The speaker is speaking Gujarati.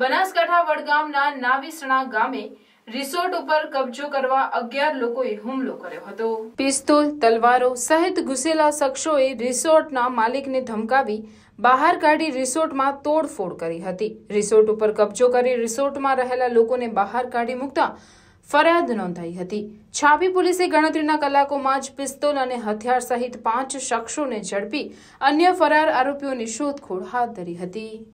બનાસકાંઠા વડગામના નાવીસણા ગામે રિસોર્ટ ઉપર કબજો કરવા અગિયાર લોકોએ હુમલો કર્યો હતો પિસ્તોલ તલવારો સહિત ઘુસેલા શખ્સોએ રિસોર્ટના માલિકને ધમકાવી બહાર કાઢી રિસોર્ટમાં તોડફોડ કરી હતી રિસોર્ટ ઉપર કબજો કરી રિસોર્ટમાં રહેલા લોકોને બહાર કાઢી મૂકતા ફરિયાદ નોંધાઈ હતી છાપી પોલીસે ગણતરીના કલાકોમાં જ પિસ્તોલ અને હથિયાર સહિત પાંચ શખ્સોને ઝડપી અન્ય ફરાર આરોપીઓની શોધખોળ હાથ ધરી હતી